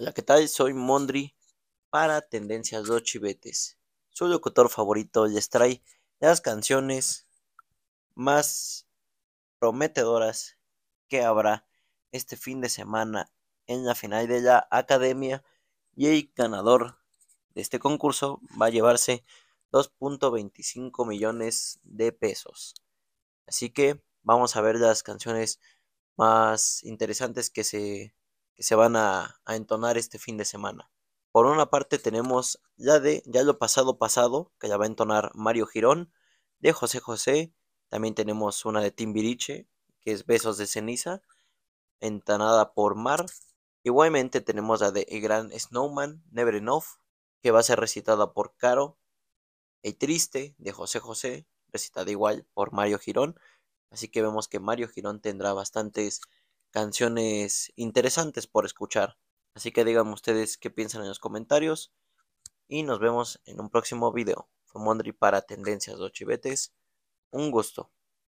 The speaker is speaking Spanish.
Hola, ¿qué tal? Soy Mondri para Tendencias Los Chivetes. Su locutor favorito les trae las canciones más prometedoras que habrá este fin de semana en la final de la academia y el ganador de este concurso va a llevarse 2.25 millones de pesos. Así que vamos a ver las canciones más interesantes que se se van a, entonar este fin de semana. Por una parte tenemos ya de ya lo pasado pasado, que ya va a entonar Mario Girón, de José José, también tenemos una de Timbiriche, que es Besos de Ceniza, entonada por Mar. Igualmente tenemos la de El Gran Snowman, Never Enough, que va a ser recitada por Caro, El Triste, de José José, recitada igual por Mario Girón. Así que vemos que Mario Girón tendrá bastantes canciones interesantes por escuchar. Así que díganme ustedes qué piensan en los comentarios y nos vemos en un próximo video. Fue para Tendencias de Un gusto.